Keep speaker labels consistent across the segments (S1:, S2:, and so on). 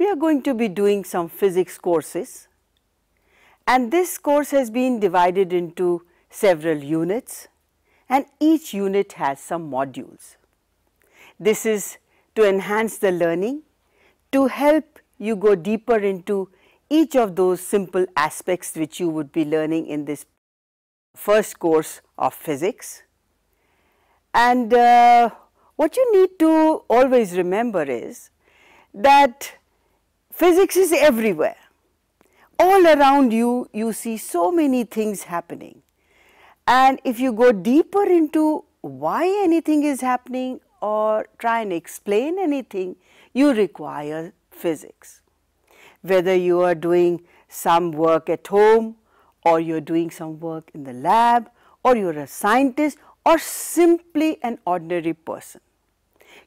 S1: we are going to be doing some physics courses and this course has been divided into several units and each unit has some modules. This is to enhance the learning, to help you go deeper into each of those simple aspects which you would be learning in this first course of physics. And uh, what you need to always remember is that Physics is everywhere. All around you, you see so many things happening. And if you go deeper into why anything is happening or try and explain anything, you require physics. Whether you are doing some work at home or you're doing some work in the lab or you're a scientist or simply an ordinary person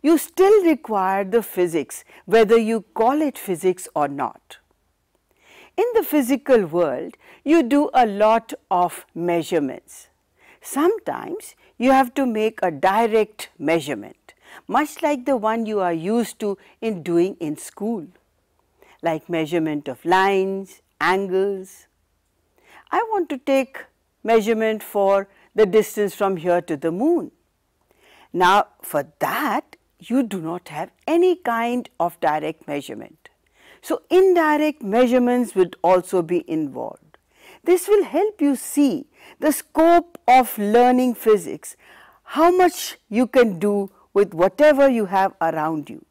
S1: you still require the physics whether you call it physics or not. In the physical world, you do a lot of measurements. Sometimes you have to make a direct measurement, much like the one you are used to in doing in school, like measurement of lines, angles. I want to take measurement for the distance from here to the moon. Now, for that, you do not have any kind of direct measurement. So indirect measurements would also be involved. This will help you see the scope of learning physics, how much you can do with whatever you have around you.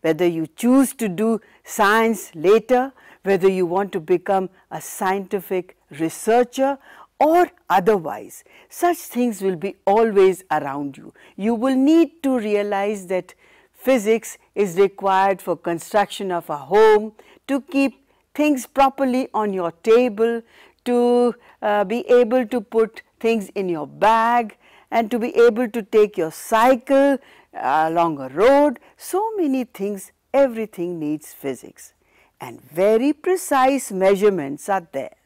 S1: Whether you choose to do science later, whether you want to become a scientific researcher or otherwise. Such things will be always around you. You will need to realize that physics is required for construction of a home, to keep things properly on your table, to uh, be able to put things in your bag and to be able to take your cycle uh, along a road. So many things, everything needs physics and very precise measurements are there.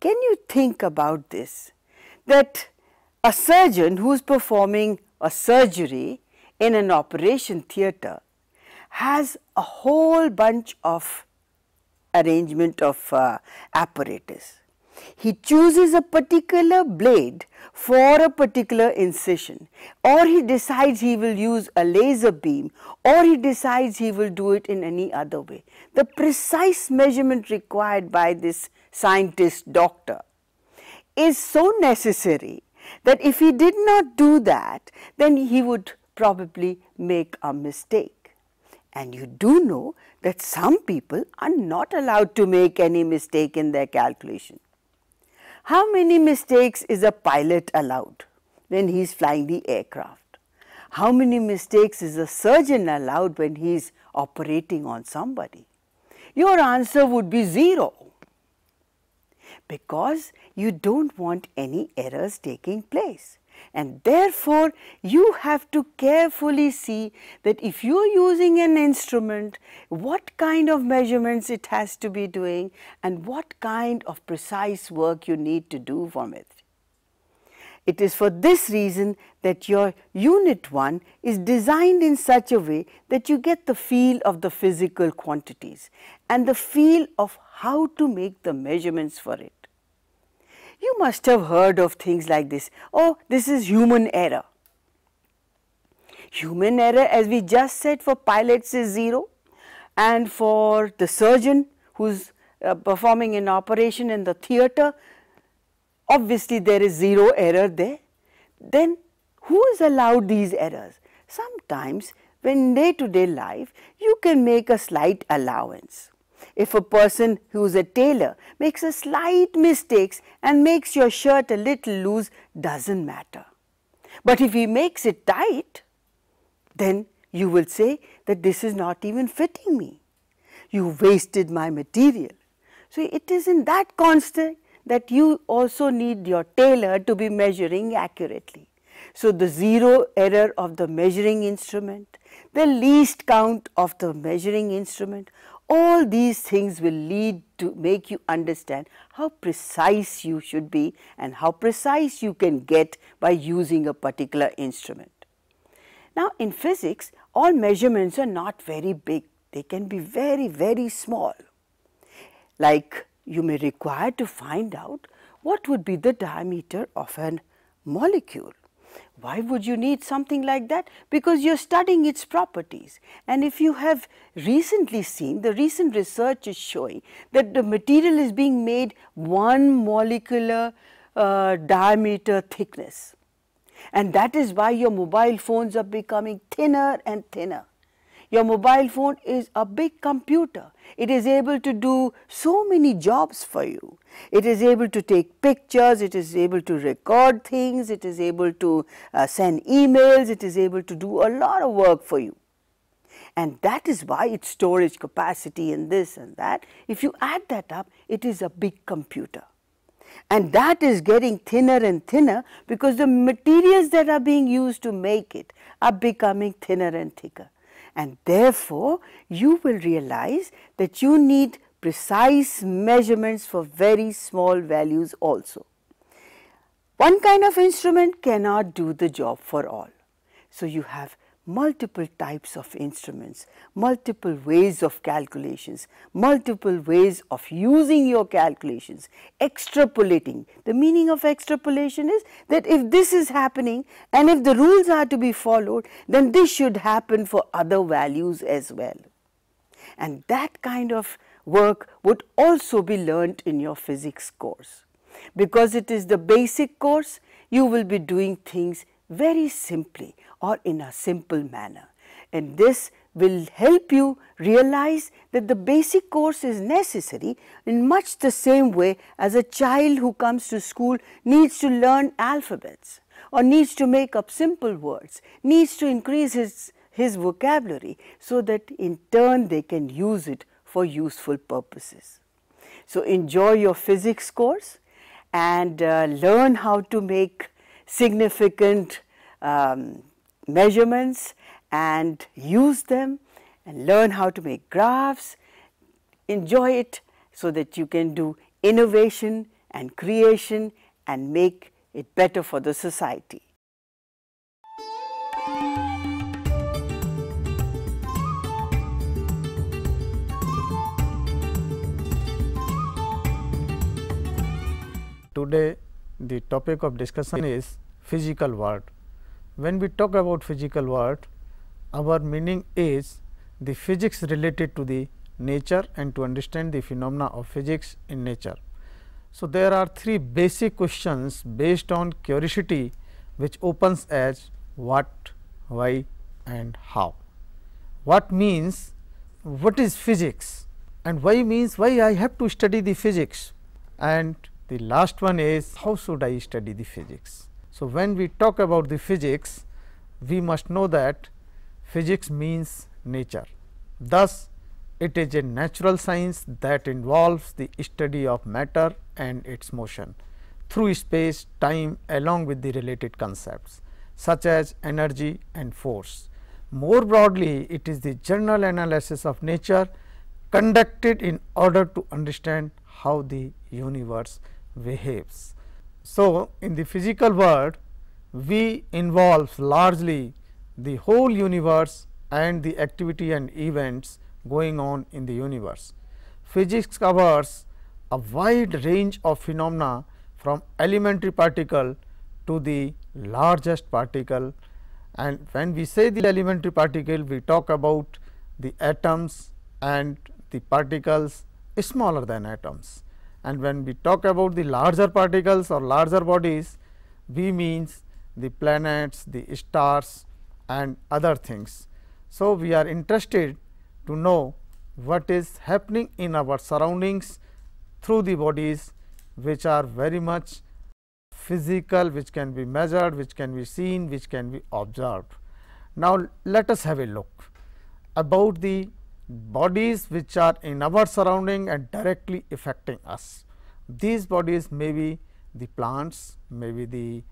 S1: Can you think about this? That a surgeon who's performing a surgery in an operation theatre has a whole bunch of arrangement of uh, apparatus. He chooses a particular blade for a particular incision or he decides he will use a laser beam or he decides he will do it in any other way. The precise measurement required by this scientist, doctor, is so necessary that if he did not do that, then he would probably make a mistake. And you do know that some people are not allowed to make any mistake in their calculation. How many mistakes is a pilot allowed when he is flying the aircraft? How many mistakes is a surgeon allowed when he is operating on somebody? Your answer would be zero because you don't want any errors taking place. And therefore, you have to carefully see that if you are using an instrument, what kind of measurements it has to be doing and what kind of precise work you need to do from it. It is for this reason that your unit 1 is designed in such a way that you get the feel of the physical quantities and the feel of how to make the measurements for it. You must have heard of things like this, oh this is human error. Human error as we just said for pilots is 0 and for the surgeon who is uh, performing an operation in the theatre obviously there is zero error there. Then who is allowed these errors? Sometimes when day-to-day -day life, you can make a slight allowance. If a person who is a tailor makes a slight mistakes and makes your shirt a little loose, doesn't matter. But if he makes it tight, then you will say that this is not even fitting me. You wasted my material. So it is in that context that you also need your tailor to be measuring accurately. So, the zero error of the measuring instrument, the least count of the measuring instrument, all these things will lead to make you understand how precise you should be and how precise you can get by using a particular instrument. Now, in physics, all measurements are not very big, they can be very, very small. Like you may require to find out what would be the diameter of an molecule. Why would you need something like that? Because you are studying its properties. And if you have recently seen, the recent research is showing that the material is being made one molecular uh, diameter thickness. And that is why your mobile phones are becoming thinner and thinner your mobile phone is a big computer. It is able to do so many jobs for you. It is able to take pictures, it is able to record things, it is able to uh, send emails, it is able to do a lot of work for you. And that is why its storage capacity and this and that, if you add that up, it is a big computer. And that is getting thinner and thinner because the materials that are being used to make it are becoming thinner and thicker and therefore you will realize that you need precise measurements for very small values also. One kind of instrument cannot do the job for all. So, you have multiple types of instruments, multiple ways of calculations, multiple ways of using your calculations, extrapolating. The meaning of extrapolation is that if this is happening and if the rules are to be followed, then this should happen for other values as well. And that kind of work would also be learnt in your physics course. Because it is the basic course, you will be doing things very simply or in a simple manner. And this will help you realize that the basic course is necessary in much the same way as a child who comes to school needs to learn alphabets or needs to make up simple words, needs to increase his, his vocabulary so that in turn they can use it for useful purposes. So enjoy your physics course and uh, learn how to make significant um, measurements and use them and learn how to make graphs, enjoy it so that you can do innovation and creation and make it better for the society.
S2: Today the topic of discussion is physical world. When we talk about physical world, our meaning is the physics related to the nature and to understand the phenomena of physics in nature. So, there are three basic questions based on curiosity which opens as what, why and how. What means what is physics and why means why I have to study the physics and the last one is how should I study the physics? So, when we talk about the physics, we must know that physics means nature. Thus, it is a natural science that involves the study of matter and its motion through space, time along with the related concepts such as energy and force. More broadly, it is the general analysis of nature conducted in order to understand how the universe behaves. So, in the physical world V involves largely the whole universe and the activity and events going on in the universe. Physics covers a wide range of phenomena from elementary particle to the largest particle and when we say the elementary particle we talk about the atoms and the particles smaller than atoms. And when we talk about the larger particles or larger bodies, we means the planets, the stars and other things. So, we are interested to know what is happening in our surroundings through the bodies which are very much physical, which can be measured, which can be seen, which can be observed. Now, let us have a look about the bodies which are in our surrounding and directly affecting us. These bodies may be the plants, may be the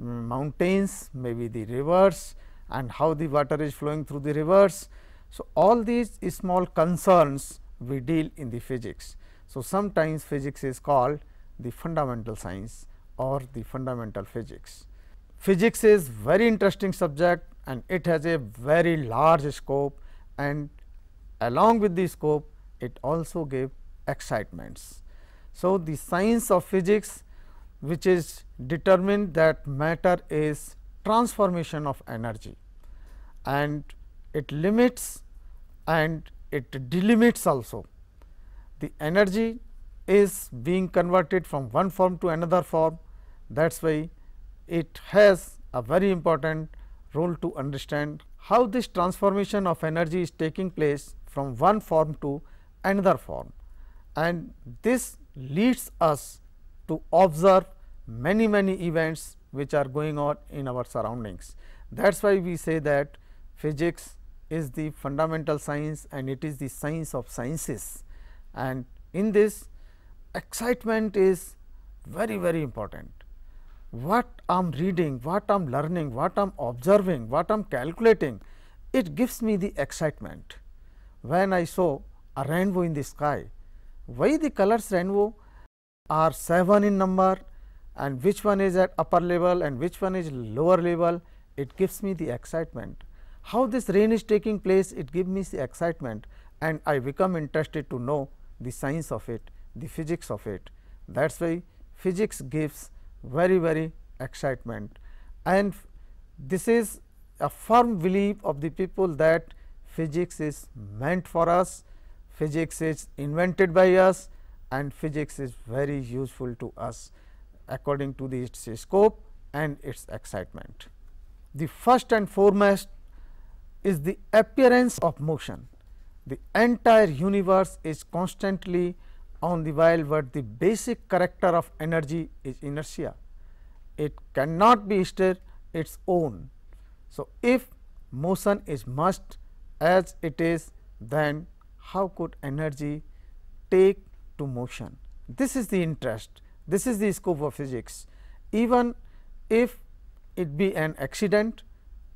S2: mm, mountains, may be the rivers and how the water is flowing through the rivers. So, all these small concerns we deal in the physics. So, sometimes physics is called the fundamental science or the fundamental physics. Physics is very interesting subject and it has a very large scope and Along with the scope, it also gave excitements. So, the science of physics which is determined that matter is transformation of energy and it limits and it delimits also. The energy is being converted from one form to another form that is why it has a very important role to understand how this transformation of energy is taking place from one form to another form and this leads us to observe many many events which are going on in our surroundings. That is why we say that physics is the fundamental science and it is the science of sciences and in this excitement is very very important what I am reading, what I am learning, what I am observing, what I am calculating, it gives me the excitement. When I saw a rainbow in the sky, why the colors rainbow are 7 in number and which one is at upper level and which one is lower level, it gives me the excitement. How this rain is taking place, it gives me the excitement and I become interested to know the science of it, the physics of it. That is why physics gives very very excitement and this is a firm belief of the people that physics is meant for us, physics is invented by us and physics is very useful to us according to the, its scope and its excitement. The first and foremost is the appearance of motion. The entire universe is constantly on the while but the basic character of energy is inertia. It cannot be stirred its own. So, if motion is must as it is then how could energy take to motion. This is the interest, this is the scope of physics. Even if it be an accident,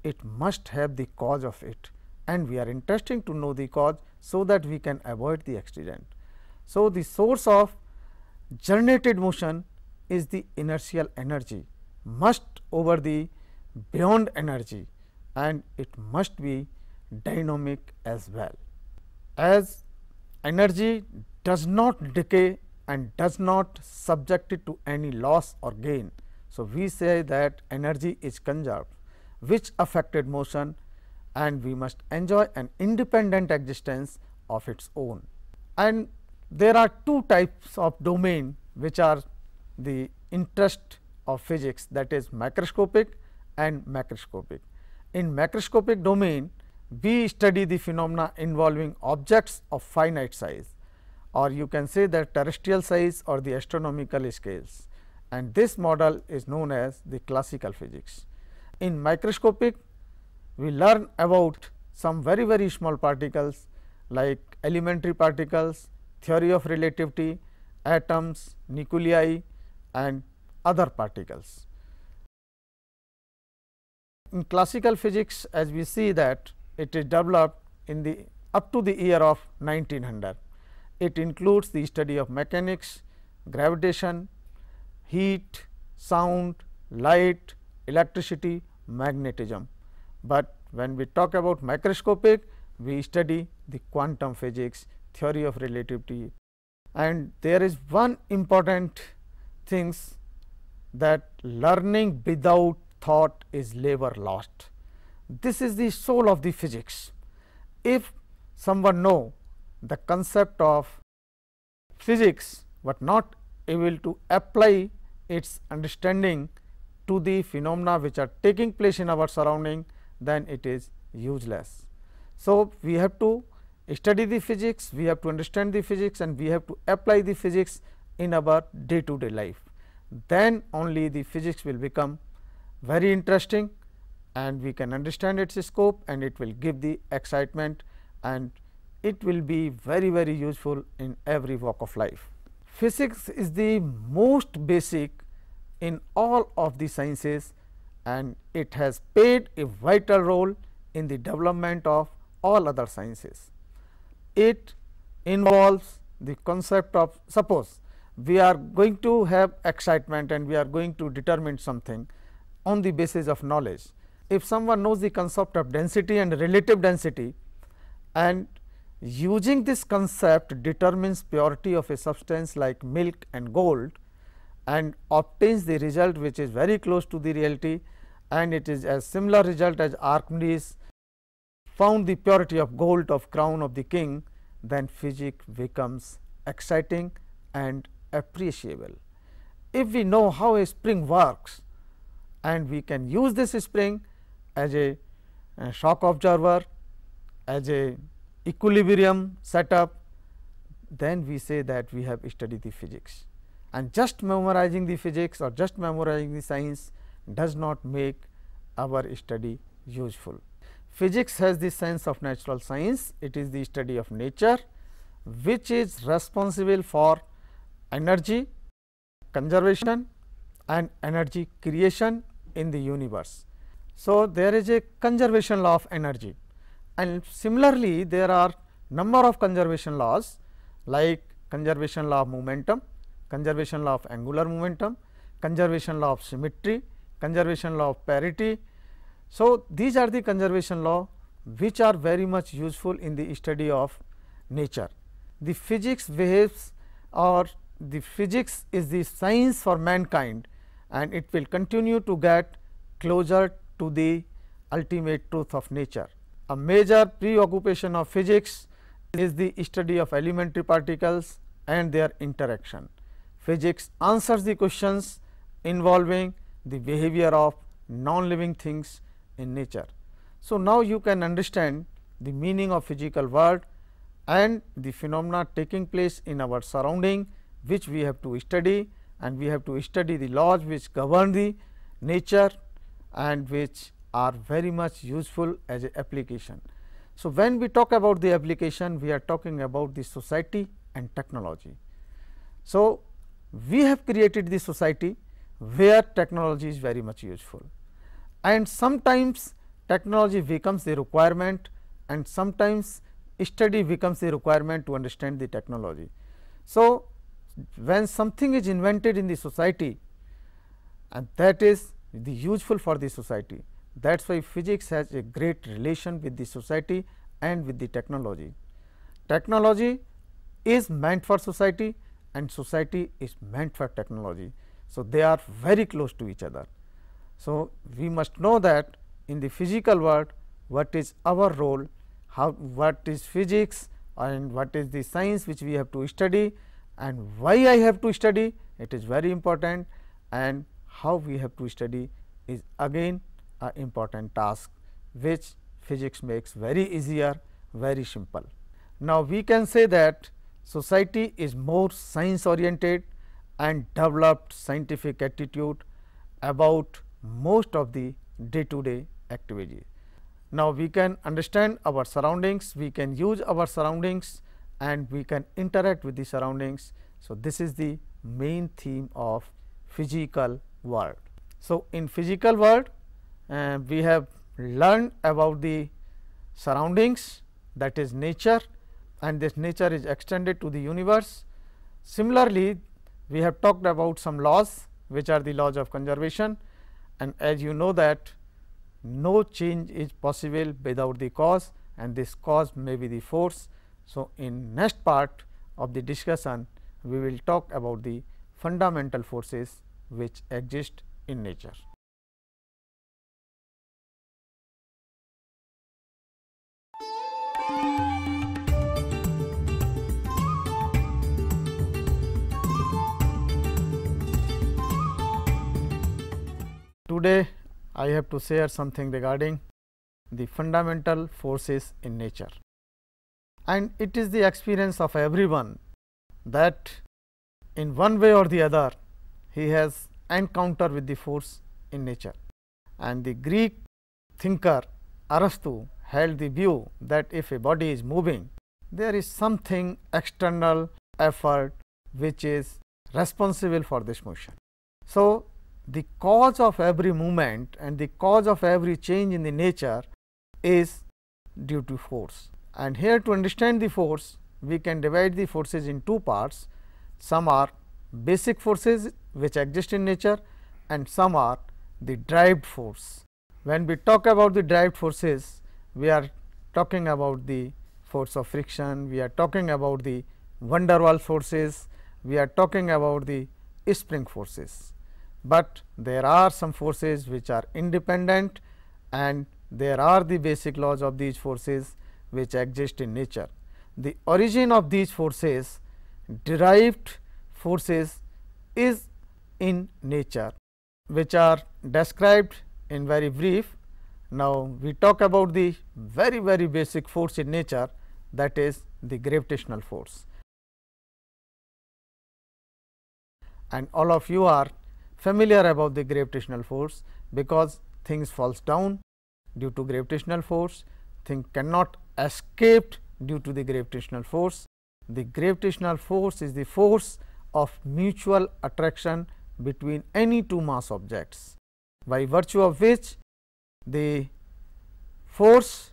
S2: it must have the cause of it and we are interesting to know the cause, so that we can avoid the accident. So, the source of generated motion is the inertial energy must over the beyond energy and it must be dynamic as well. As energy does not decay and does not subject it to any loss or gain. So, we say that energy is conserved which affected motion and we must enjoy an independent existence of its own. And there are two types of domain which are the interest of physics that is macroscopic and macroscopic. In macroscopic domain, we study the phenomena involving objects of finite size or you can say the terrestrial size or the astronomical scales and this model is known as the classical physics. In microscopic, we learn about some very very small particles like elementary particles theory of relativity, atoms, nuclei and other particles. In classical physics as we see that it is developed in the up to the year of 1900. It includes the study of mechanics, gravitation, heat, sound, light, electricity, magnetism. But when we talk about microscopic, we study the quantum physics theory of relativity and there is one important things that learning without thought is labor lost. This is the soul of the physics. If someone know the concept of physics, but not able to apply its understanding to the phenomena which are taking place in our surrounding, then it is useless. So, we have to study the physics, we have to understand the physics and we have to apply the physics in our day to day life. Then only the physics will become very interesting and we can understand its scope and it will give the excitement and it will be very very useful in every walk of life. Physics is the most basic in all of the sciences and it has played a vital role in the development of all other sciences it involves the concept of suppose we are going to have excitement and we are going to determine something on the basis of knowledge. If someone knows the concept of density and relative density and using this concept determines purity of a substance like milk and gold and obtains the result which is very close to the reality and it is as similar result as Archimedes found the purity of gold of crown of the king, then physics becomes exciting and appreciable. If we know how a spring works and we can use this spring as a, a uh, shock observer, as a equilibrium setup, then we say that we have studied the physics. And just memorizing the physics or just memorizing the science does not make our study useful. Physics has the science of natural science, it is the study of nature which is responsible for energy conservation and energy creation in the universe. So, there is a conservation law of energy and similarly, there are number of conservation laws like conservation law of momentum, conservation law of angular momentum, conservation law of symmetry, conservation law of parity, so, these are the conservation law which are very much useful in the study of nature. The physics behaves or the physics is the science for mankind and it will continue to get closer to the ultimate truth of nature. A major preoccupation of physics is the study of elementary particles and their interaction. Physics answers the questions involving the behavior of non-living things in nature. So, now you can understand the meaning of physical world and the phenomena taking place in our surrounding which we have to study and we have to study the laws which govern the nature and which are very much useful as a application. So, when we talk about the application we are talking about the society and technology. So, we have created the society where technology is very much useful and sometimes technology becomes a requirement and sometimes study becomes a requirement to understand the technology. So, when something is invented in the society and that is the useful for the society that is why physics has a great relation with the society and with the technology. Technology is meant for society and society is meant for technology. So, they are very close to each other. So, we must know that in the physical world what is our role, how what is physics and what is the science which we have to study and why I have to study it is very important and how we have to study is again an important task which physics makes very easier, very simple. Now, we can say that society is more science oriented and developed scientific attitude about most of the day to day activities. Now, we can understand our surroundings, we can use our surroundings and we can interact with the surroundings. So, this is the main theme of physical world. So, in physical world, uh, we have learned about the surroundings that is nature and this nature is extended to the universe. Similarly, we have talked about some laws which are the laws of conservation, and as you know that no change is possible without the cause and this cause may be the force. So, in next part of the discussion we will talk about the fundamental forces which exist in nature. Today, I have to share something regarding the fundamental forces in nature. And it is the experience of everyone that in one way or the other he has encounter with the force in nature. And the Greek thinker Arastu held the view that if a body is moving, there is something external effort which is responsible for this motion. So, the cause of every movement and the cause of every change in the nature is due to force. And here to understand the force, we can divide the forces in two parts. Some are basic forces which exist in nature and some are the drive force. When we talk about the drive forces, we are talking about the force of friction, we are talking about the van der Waals forces, we are talking about the spring forces but there are some forces which are independent and there are the basic laws of these forces which exist in nature. The origin of these forces derived forces is in nature which are described in very brief. Now, we talk about the very very basic force in nature that is the gravitational force and all of you are familiar about the gravitational force because things falls down due to gravitational force, thing cannot escaped due to the gravitational force. The gravitational force is the force of mutual attraction between any two mass objects, by virtue of which the force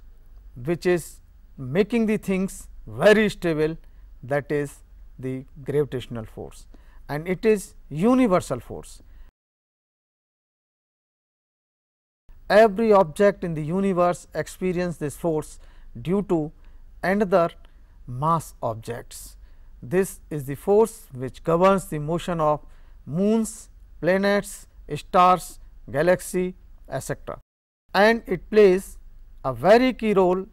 S2: which is making the things very stable that is the gravitational force and it is universal force. every object in the universe experience this force due to another mass objects. This is the force which governs the motion of moons, planets, stars, galaxy etc. and it plays a very key role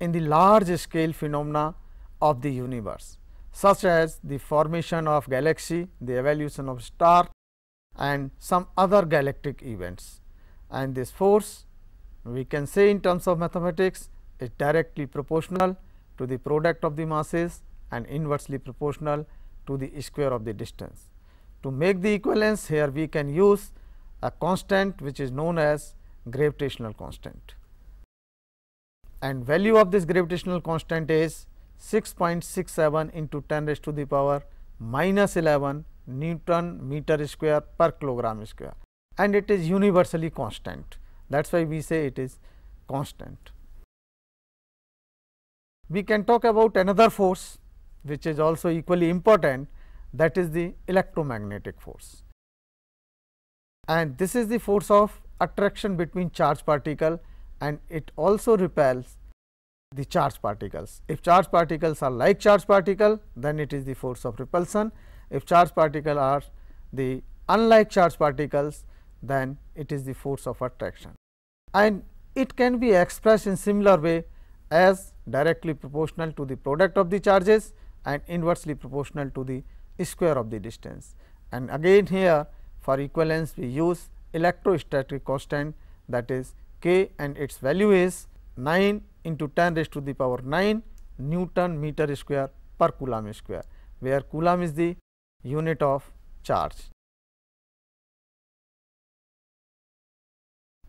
S2: in the large scale phenomena of the universe such as the formation of galaxy, the evolution of star and some other galactic events and this force we can say in terms of mathematics is directly proportional to the product of the masses and inversely proportional to the square of the distance. To make the equivalence here we can use a constant which is known as gravitational constant and value of this gravitational constant is 6.67 into 10 raised to the power minus 11 Newton meter square per kilogram square and it is universally constant. That is why we say it is constant. We can talk about another force which is also equally important that is the electromagnetic force. And this is the force of attraction between charged particle and it also repels the charged particles. If charged particles are like charged particle, then it is the force of repulsion. If charged particle are the unlike charged particles, then it is the force of attraction. And it can be expressed in similar way as directly proportional to the product of the charges and inversely proportional to the square of the distance. And again here for equivalence we use electrostatic constant that is k and its value is 9 into 10 raised to the power 9 Newton meter square per Coulomb square, where Coulomb is the unit of charge.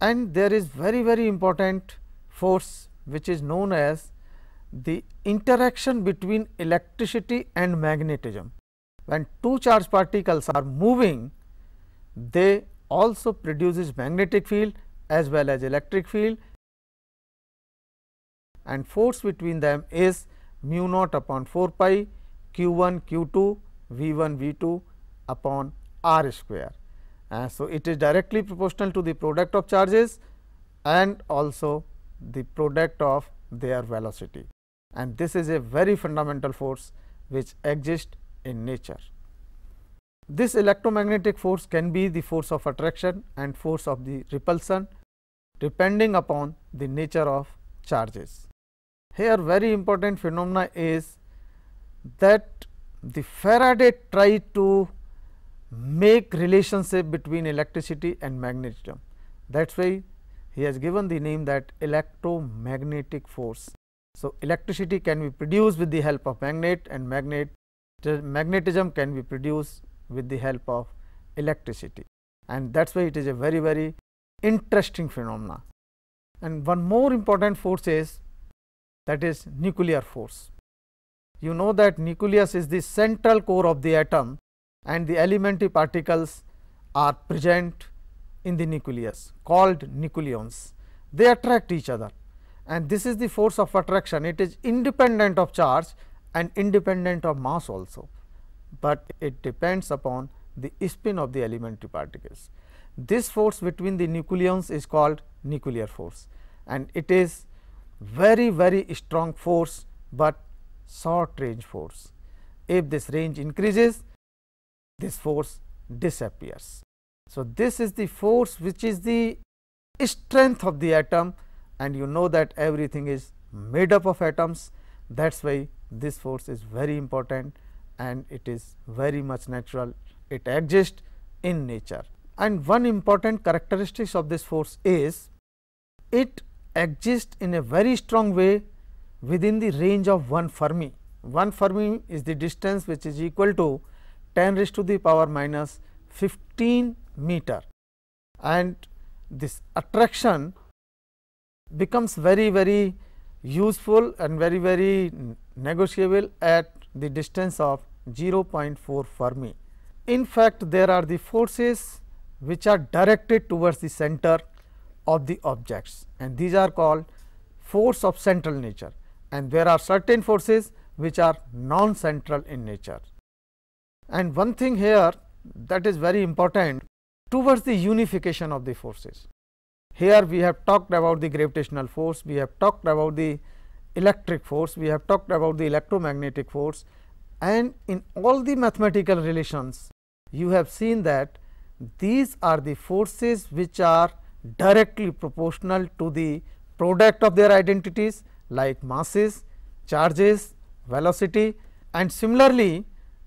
S2: and there is very very important force which is known as the interaction between electricity and magnetism. When two charged particles are moving, they also produces magnetic field as well as electric field and force between them is mu naught upon 4 pi q 1 q 2 v 1 v 2 upon r square. Uh, so, it is directly proportional to the product of charges and also the product of their velocity and this is a very fundamental force which exists in nature. This electromagnetic force can be the force of attraction and force of the repulsion depending upon the nature of charges. Here very important phenomena is that the Faraday tried to make relationship between electricity and magnetism. That is why he has given the name that electromagnetic force. So, electricity can be produced with the help of magnet and magnet magnetism can be produced with the help of electricity and that is why it is a very very interesting phenomena. And one more important force is that is nuclear force. You know that nucleus is the central core of the atom and the elementary particles are present in the nucleus called nucleons. They attract each other and this is the force of attraction. It is independent of charge and independent of mass also, but it depends upon the spin of the elementary particles. This force between the nucleons is called nuclear force and it is very very strong force, but short range force. If this range increases, this force disappears. So, this is the force which is the strength of the atom and you know that everything is made up of atoms that is why this force is very important and it is very much natural it exists in nature. And one important characteristics of this force is it exists in a very strong way within the range of 1 Fermi. 1 Fermi is the distance which is equal to 10 raised to the power minus 15 meter and this attraction becomes very very useful and very very negotiable at the distance of 0.4 Fermi. In fact, there are the forces which are directed towards the center of the objects and these are called force of central nature and there are certain forces which are non-central in nature. And one thing here that is very important towards the unification of the forces. Here we have talked about the gravitational force, we have talked about the electric force, we have talked about the electromagnetic force and in all the mathematical relations you have seen that these are the forces which are directly proportional to the product of their identities like masses, charges, velocity and similarly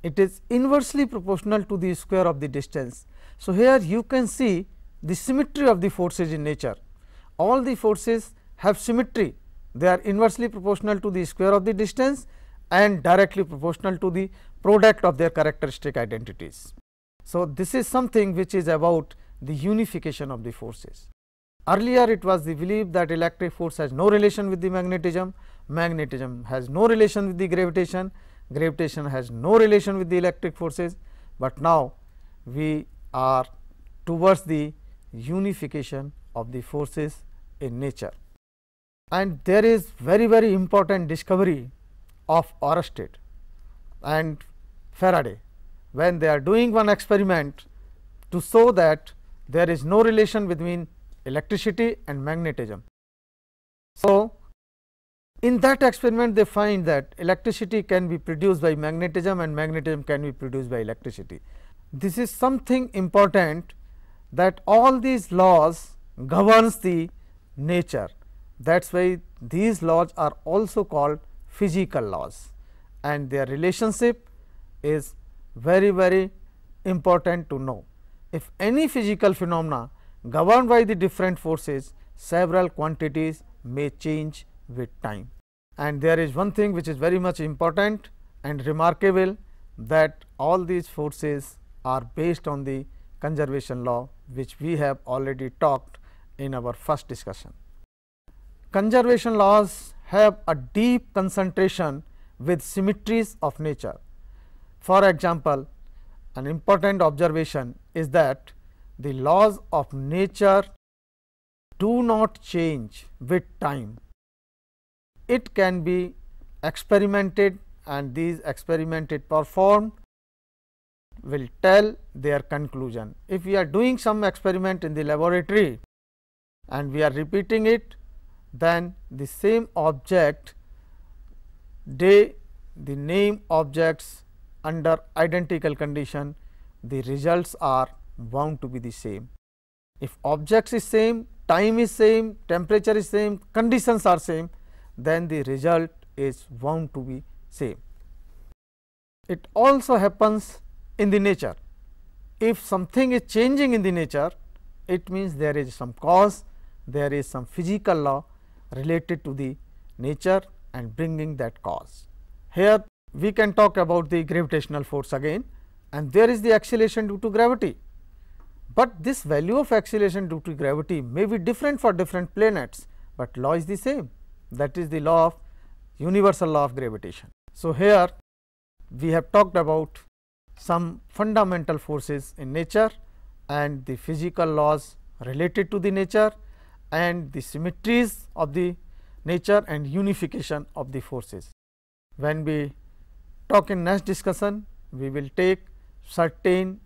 S2: it is inversely proportional to the square of the distance. So, here you can see the symmetry of the forces in nature. All the forces have symmetry, they are inversely proportional to the square of the distance and directly proportional to the product of their characteristic identities. So, this is something which is about the unification of the forces. Earlier it was the belief that electric force has no relation with the magnetism, magnetism has no relation with the gravitation gravitation has no relation with the electric forces, but now we are towards the unification of the forces in nature. And there is very very important discovery of Oersted and Faraday when they are doing one experiment to show that there is no relation between electricity and magnetism. So, in that experiment they find that electricity can be produced by magnetism and magnetism can be produced by electricity. This is something important that all these laws governs the nature that is why these laws are also called physical laws and their relationship is very very important to know. If any physical phenomena governed by the different forces several quantities may change with time. And there is one thing which is very much important and remarkable that all these forces are based on the conservation law which we have already talked in our first discussion. Conservation laws have a deep concentration with symmetries of nature. For example, an important observation is that the laws of nature do not change with time, it can be experimented and these experimented performed will tell their conclusion. If we are doing some experiment in the laboratory and we are repeating it, then the same object day, the name objects under identical condition the results are bound to be the same. If objects is same, time is same, temperature is same, conditions are same, then the result is bound to be same. It also happens in the nature. If something is changing in the nature, it means there is some cause, there is some physical law related to the nature and bringing that cause. Here we can talk about the gravitational force again and there is the acceleration due to gravity, but this value of acceleration due to gravity may be different for different planets, but law is the same that is the law of universal law of gravitation. So, here we have talked about some fundamental forces in nature and the physical laws related to the nature and the symmetries of the nature and unification of the forces. When we talk in next discussion, we will take certain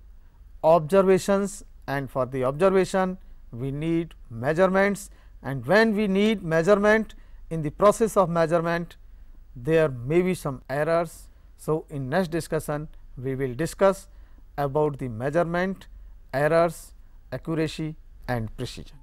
S2: observations and for the observation we need measurements and when we need measurement in the process of measurement there may be some errors. So, in next discussion we will discuss about the measurement, errors, accuracy and precision.